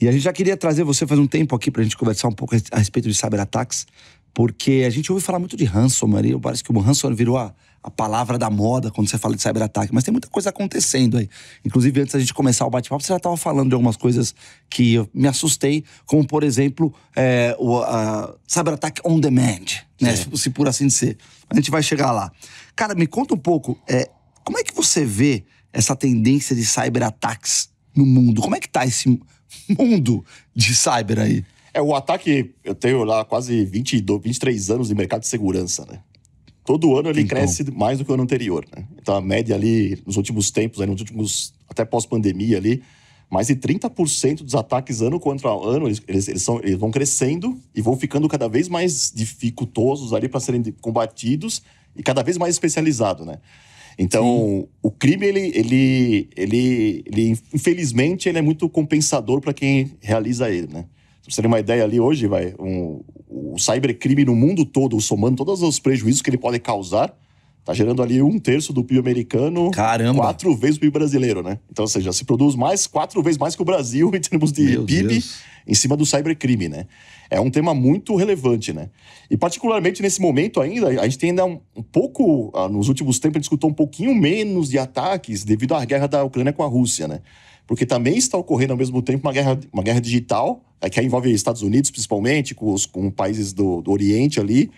E a gente já queria trazer você faz um tempo aqui pra gente conversar um pouco a respeito de cyberataques, porque a gente ouve falar muito de ransomware, né? e parece que o ransomware virou a, a palavra da moda quando você fala de cyberataque, mas tem muita coisa acontecendo aí. Inclusive, antes da gente começar o bate-papo, você já estava falando de algumas coisas que eu me assustei, como, por exemplo, é, o cyberataque on demand, né? se, se, por assim dizer. A gente vai chegar lá. Cara, me conta um pouco, é, como é que você vê essa tendência de cyberataques no mundo. Como é que tá esse mundo de cyber aí? É, o ataque, eu tenho lá quase 22, 23 anos de mercado de segurança, né? Todo ano ele então. cresce mais do que o ano anterior, né? Então a média ali, nos últimos tempos, nos últimos, até pós-pandemia ali, mais de 30% dos ataques ano contra ano, eles, eles, são, eles vão crescendo e vão ficando cada vez mais dificultosos ali para serem combatidos e cada vez mais especializado, né? Então, Sim. o crime, ele, ele, ele, ele, infelizmente, ele é muito compensador para quem realiza ele, né? Pra você ter uma ideia ali hoje, vai, um, o cybercrime no mundo todo, somando todos os prejuízos que ele pode causar, Tá gerando ali um terço do PIB americano. Caramba. Quatro vezes o PIB brasileiro, né? Então, ou seja, se produz mais, quatro vezes mais que o Brasil em termos de Meu PIB Deus. em cima do cybercrime, né? É um tema muito relevante, né? E particularmente nesse momento ainda, a gente tem ainda um, um pouco, ah, nos últimos tempos, a gente escutou um pouquinho menos de ataques devido à guerra da Ucrânia com a Rússia, né? Porque também está ocorrendo ao mesmo tempo uma guerra, uma guerra digital, é, que envolve Estados Unidos principalmente, com, os, com países do, do Oriente ali,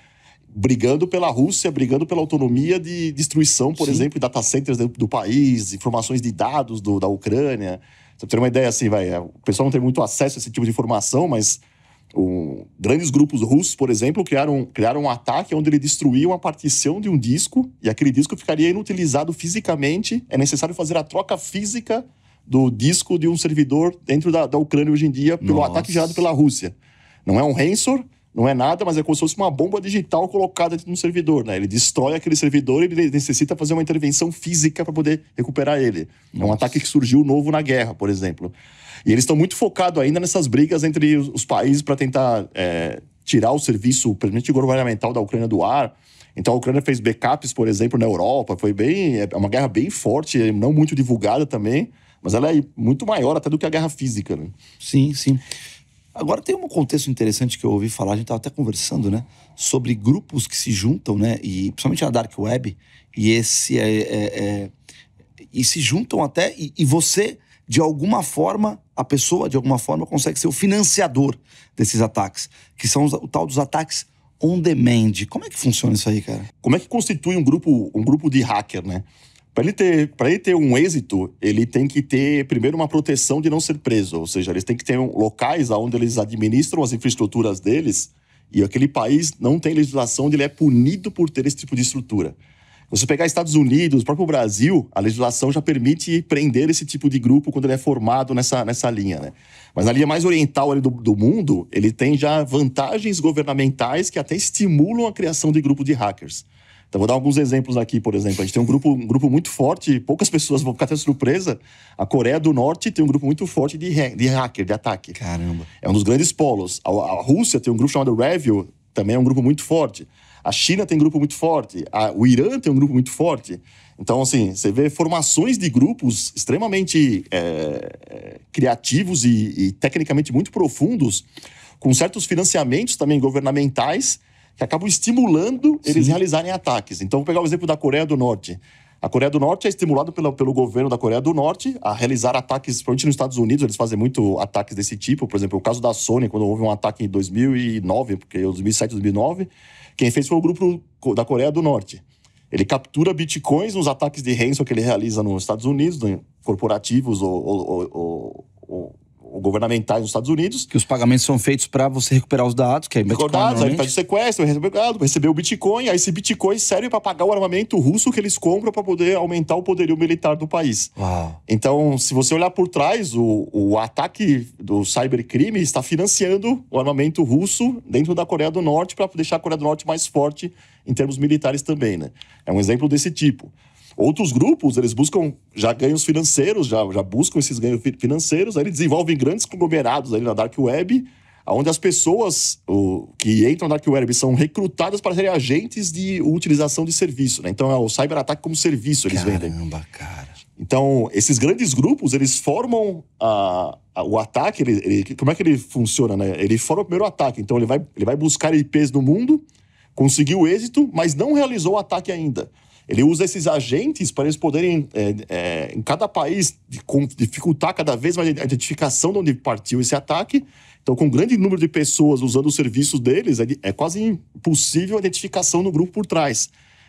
brigando pela Rússia, brigando pela autonomia de destruição, por Sim. exemplo, de data centers do, país, informações de dados do, da Ucrânia. Você ter uma ideia assim, vai, é, o pessoal não tem muito acesso a esse tipo de informação, mas grandes grupos russos, por exemplo, criaram, criaram um ataque onde ele destruía uma partição de um disco e aquele disco ficaria inutilizado fisicamente. É necessário fazer a troca física do disco de um servidor dentro da, da Ucrânia hoje em dia pelo Nossa. ataque gerado pela Rússia. Não é um ransom, não é nada, mas é como se fosse uma bomba digital colocada dentro de um servidor, né? Ele destrói aquele servidor e ele necessita fazer uma intervenção física para poder recuperar ele. Nossa. É um ataque que surgiu novo na guerra, por exemplo. E eles estão muito focados ainda nessas brigas entre os países para tentar é, tirar o serviço, principalmente governamental da Ucrânia do ar. Então a Ucrânia fez backups, por exemplo, na Europa. Foi bem, é, é uma guerra bem forte, é não muito divulgada também mas ela é muito maior até do que a guerra física. Né? Sim, sim. Agora tem um contexto interessante que eu ouvi falar, a gente estava até conversando, né? Sobre grupos que se juntam, né? E principalmente a Dark Web, e esse é, é, é e se juntam até, e, e você, de alguma forma, a pessoa, de alguma forma, consegue ser o financiador desses ataques, que são os, o tal dos ataques on demand. Como é que funciona isso aí, cara? Como é que constitui um grupo, um grupo de hacker, né? Para ele, ter, ele ter um êxito, ele tem que ter, primeiro, uma proteção de não ser preso. Ou seja, eles têm que ter locais onde eles administram as infraestruturas deles e aquele país não tem legislação onde ele é punido por ter esse tipo de estrutura. Você pegar Estados Unidos, o próprio Brasil, a legislação já permite prender esse tipo de grupo quando ele é formado nessa, nessa linha, né? Mas na linha mais oriental do, do mundo, ele tem já vantagens governamentais que até estimulam a criação de grupo de hackers. Então, vou dar alguns exemplos aqui, por exemplo. A gente tem um grupo, um grupo muito forte, poucas pessoas vão ficar até surpresa. A Coreia do Norte tem um grupo muito forte de, de hacker, de ataque. Caramba. É um dos grandes polos. A, a Rússia tem um grupo chamado Revio, também é um grupo muito forte. A China tem um grupo muito forte. A, o Irã tem um grupo muito forte. Então, assim, você vê formações de grupos extremamente é, é criativos e, e tecnicamente muito profundos, com certos financiamentos também governamentais que acabam estimulando eles Sim. realizarem ataques. Então, vou pegar o exemplo da Coreia do Norte. A Coreia do Norte é estimulada pelo, pelo governo da Coreia do Norte a realizar ataques, principalmente nos Estados Unidos, eles fazem muito ataques desse tipo. Por exemplo, o caso da Sony, quando houve um ataque em 2009, porque 2007, 2009, quem fez foi o grupo da Coreia do Norte. Ele captura bitcoins nos ataques de ransom que ele realiza nos Estados Unidos, corporativos ou, ou, ou, ou governamentais nos Estados Unidos. Que os pagamentos são feitos para você recuperar os dados, que é Bitcoin. Dados, aí faz o sequestro, recebeu o recebeu o Bitcoin, aí esse Bitcoin serve para pagar o armamento russo que eles compram para poder aumentar o poderio militar do país. Uau. Então, se você olhar por trás, o, o ataque do cybercrime está financiando o armamento russo dentro da Coreia do Norte para deixar a Coreia do Norte mais forte em termos militares também, né? É um exemplo desse tipo. Outros grupos, eles buscam já ganhos financeiros, já, já buscam esses ganhos financeiros, aí eles desenvolvem grandes conglomerados ali na Dark Web, onde as pessoas o, que entram na Dark Web são recrutadas para serem agentes de utilização de serviço, né? Então é o cyberataque como serviço eles Caramba, vendem. Caramba, cara. Então, esses grandes grupos, eles formam a, a, o ataque, ele, ele, como é que ele funciona, né? Ele forma o primeiro ataque, então ele vai, ele vai buscar IPs no mundo, conseguiu êxito, mas não realizou o ataque ainda. Ele usa esses agentes para eles poderem, é, é, em cada país, dificultar cada vez mais a identificação de onde partiu esse ataque. Então, com um grande número de pessoas usando os serviços deles, é, é quase impossível a identificação do grupo por trás.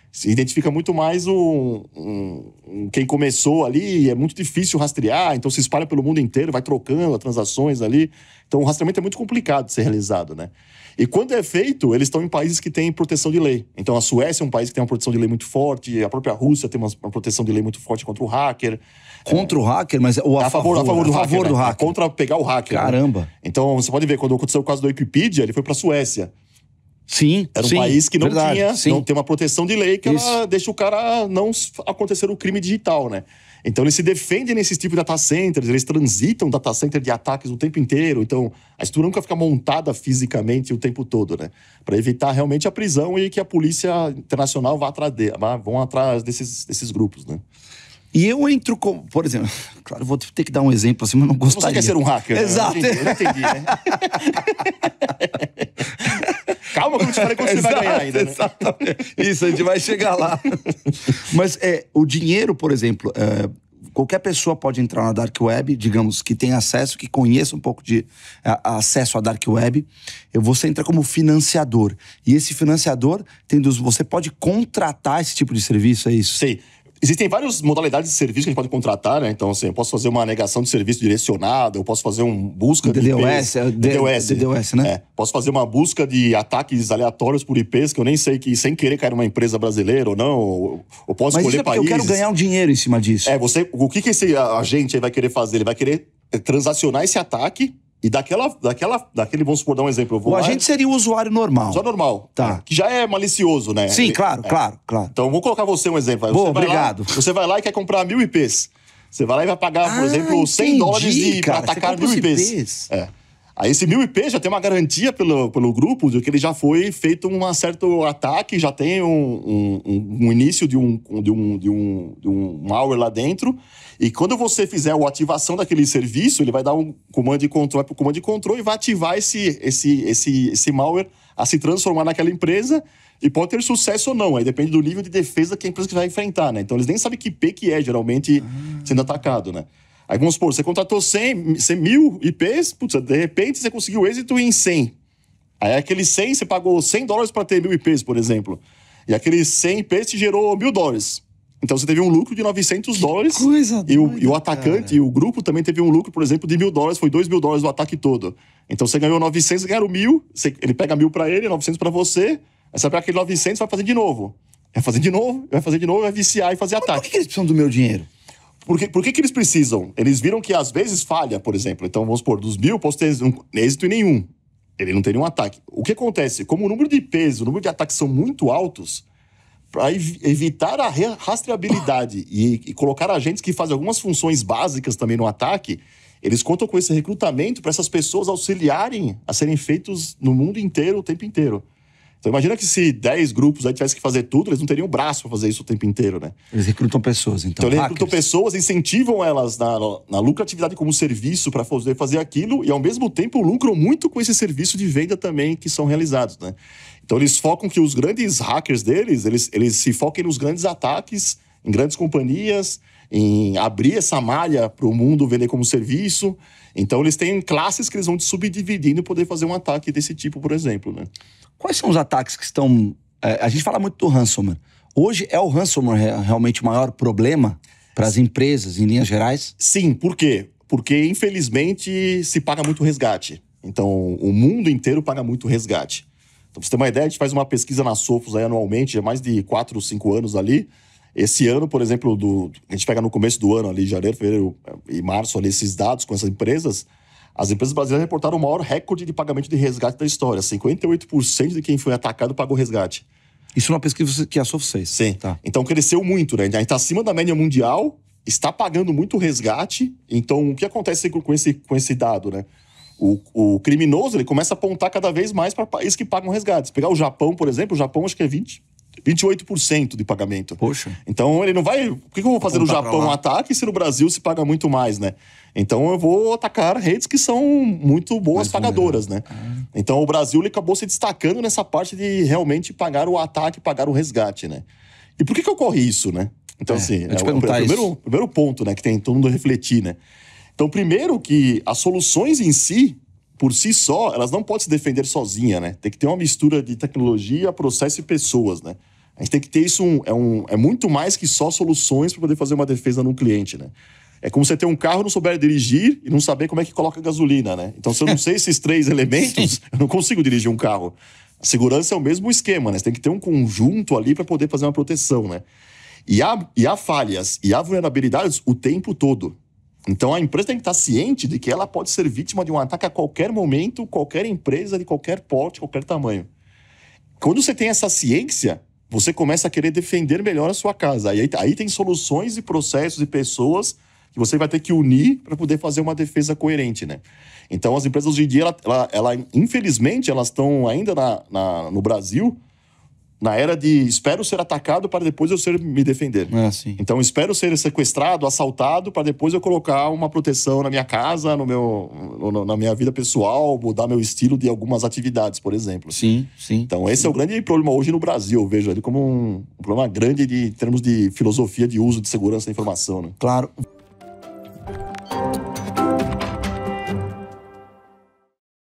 Se identifica muito mais um, um quem começou ali, é muito difícil rastrear, então se espalha pelo mundo inteiro, vai trocando as transações ali. Então o rastreamento é muito complicado de ser realizado, né? E quando é feito, eles estão em países que têm proteção de lei. Então a Suécia é um país que tem uma proteção de lei muito forte, a própria Rússia tem uma, proteção de lei muito forte contra o hacker. Contra é... o hacker, mas ou a, a favor, favor, a favor do, a favor hacker, né? do é hacker. contra pegar o hacker. Né? Caramba. Né? Então você pode ver, quando aconteceu o caso do Wikipedia, ele foi para a Suécia. Sim. Era um sim, país que não verdade, tinha, sim. não tem uma proteção de lei que ela deixa o cara não acontecer o crime digital, né? Então eles se defendem nesses tipos de data centers, eles transitam data center de ataques o tempo inteiro. Então a estrutura nunca fica montada fisicamente o tempo todo, né? Para evitar realmente a prisão e que a polícia internacional vá atrás, de, vá, vão atrás desses, desses grupos, né? E eu entro com, por exemplo, claro, vou ter que dar um exemplo assim, mas não gostaria. Você quer ser um hacker? Exato. Né? Eu entendi, eu entendi né? Calma que eu te falei que você vai ganhar ainda. Né? Exatamente. Isso, a gente vai chegar lá. Mas é, o dinheiro, por exemplo, é, qualquer pessoa pode entrar na Dark Web, digamos, que tem acesso, que conheça um pouco de a, acesso à Dark Web. Você entra como financiador. E esse financiador tem dos, Você pode contratar esse tipo de serviço, é isso? Sim. Existem várias modalidades de serviço que a gente pode contratar, né? Então, assim, eu posso fazer uma negação de serviço direcionada, eu posso fazer um busca de DDoS, IPs, é DDoS, DDoS, né? É. Posso fazer uma busca de ataques aleatórios por IPs que eu nem sei que sem querer cair numa empresa brasileira ou não, eu posso Mas escolher isso é países. eu quero ganhar um dinheiro em cima disso. É, você, o que que esse agente vai querer fazer? Ele vai querer eh, transacionar esse ataque e daquela, daquela, daquele, vamos supor, dar um exemplo. o lá, agente seria o usuário normal. usuário normal. Tá. Né? Que já é malicioso, né? Sim, é. claro, é. claro, claro. Então, vou colocar você um exemplo. Boa, obrigado. Lá, você vai lá e quer comprar mil IPs. Você vai lá e vai pagar, por ah, exemplo, 100 entendi, dólares para atacar mil IPs. IPs. É. Aí esse mil IP já tem uma garantia pelo, pelo grupo de que ele já foi feito um certo ataque, já tem um, um, um início de um, de, um, de, um, de um malware lá dentro. E quando você fizer a ativação daquele serviço, ele vai dar um comando de controle para o comando de controle e vai ativar esse, esse, esse, esse malware a se transformar naquela empresa e pode ter sucesso ou não. Aí depende do nível de defesa que a empresa vai enfrentar, né? Então eles nem sabem que IP que é geralmente ah. sendo atacado, né? Aí vamos supor, você contratou 100, 100 mil IPs, putz, de repente você conseguiu êxito em 100. Aí aquele 100, você pagou 100 dólares para ter mil IPs, por exemplo. E aquele 100 IPs te gerou mil dólares. Então você teve um lucro de 900 que dólares. Coisa e, doida, o, e o atacante, cara. e o grupo também teve um lucro, por exemplo, de mil dólares. Foi dois mil dólares o ataque todo. Então você ganhou 900, ganhou mil. Você, ele pega mil para ele, 900 para você. Aí você pega aquele 900 vai fazer de novo. Vai fazer de novo, vai fazer de novo, vai viciar e fazer Mas ataque. Por que eles precisam do meu dinheiro? Por que, por que, que, eles precisam? Eles viram que às vezes falha, por exemplo. Então, vamos supor, dos mil, posso ter um, êxito em nenhum. Ele não tem um ataque. O que acontece? Como o número de peso, o número de ataques são muito altos, para ev evitar a rastreabilidade e, e, colocar agentes que fazem algumas funções básicas também no ataque, eles contam com esse recrutamento para essas pessoas auxiliarem a serem feitos no mundo inteiro, o tempo inteiro. Então imagina que se 10 grupos aí tivessem que fazer tudo, eles não teriam braço para fazer isso o tempo inteiro, né? Eles recrutam pessoas, então. Então eles hackers. recrutam pessoas, incentivam elas na, na lucratividade como serviço para poder fazer aquilo e ao mesmo tempo lucram muito com esse serviço de venda também que são realizados, né? Então eles focam que os grandes hackers deles, eles, eles se foquem nos grandes ataques, em grandes companhias, em abrir essa malha para o mundo vender como serviço então eles têm classes que eles vão subdividindo e poder fazer um ataque desse tipo, por exemplo, né? Quais são os ataques que estão... É, a gente fala muito do ransomware. Hoje é o ransomware realmente o maior problema para as empresas, em linhas gerais? Sim, por quê? Porque, infelizmente, se paga muito resgate. Então, o mundo inteiro paga muito resgate. Então, pra você ter uma ideia, a gente faz uma pesquisa na Sofos aí anualmente, há mais de 4 ou 5 anos ali, esse ano, por exemplo, do, a gente pega no começo do ano, ali, janeiro, fevereiro e março, ali, esses dados com essas empresas, as empresas brasileiras reportaram o maior recorde de pagamento de resgate da história. 58% de quem foi atacado pagou resgate. Isso é uma pesquisa que SOF vocês. Sim. Tá. Então cresceu muito, né? A gente está acima da média mundial, está pagando muito resgate. Então, o que acontece com esse, com esse dado, né? O, o criminoso ele começa a apontar cada vez mais para países que pagam resgates. Pegar o Japão, por exemplo, o Japão acho que é 20, 28% de pagamento. Poxa. Então ele não vai. Por que eu vou fazer Vou no Japão um ataque se no Brasil se paga muito mais, né? Então eu vou atacar redes que são muito boas Mais pagadoras, né? né? É. Então o Brasil ele acabou se destacando nessa parte de realmente pagar o ataque, pagar o resgate, né? E por que, que ocorre isso, né? Então, É, assim, eu é o perguntar primeiro, primeiro ponto, né, que tem todo mundo refletir, né? Então, primeiro que as soluções em si, por si só, elas não podem se defender sozinha, né? Tem que ter uma mistura de tecnologia, processo e pessoas, né? A gente tem que ter isso, um, é, um, é muito mais que só soluções para poder fazer uma defesa num cliente, né? É como você ter um carro não souber dirigir e não saber como é que coloca gasolina, né? Então, se eu não sei esses três elementos, eu não consigo dirigir um carro. A segurança é o mesmo esquema, né? Você tem que ter um conjunto ali para poder fazer uma proteção, né? E há, e há falhas e há vulnerabilidades o tempo todo. Então, a empresa tem que estar ciente de que ela pode ser vítima de um ataque a qualquer momento, qualquer empresa, de qualquer porte, qualquer tamanho. Quando você tem essa ciência, você começa a querer defender melhor a sua casa. Aí, aí tem soluções e processos e pessoas que você vai ter que unir para poder fazer uma defesa coerente, né? Então, as empresas hoje em dia, ela, ela, ela infelizmente, elas estão ainda na, na, no Brasil na era de espero ser atacado para depois eu ser, me defender. É, então espero ser sequestrado, assaltado para depois eu colocar uma proteção na minha casa, no meu, no, na minha vida pessoal, mudar meu estilo de algumas atividades, por exemplo. Sim, sim. Então sim. esse é o grande problema hoje no Brasil, eu vejo ele como um, um problema grande de, em termos de filosofia de uso de segurança da informação. Né? Claro.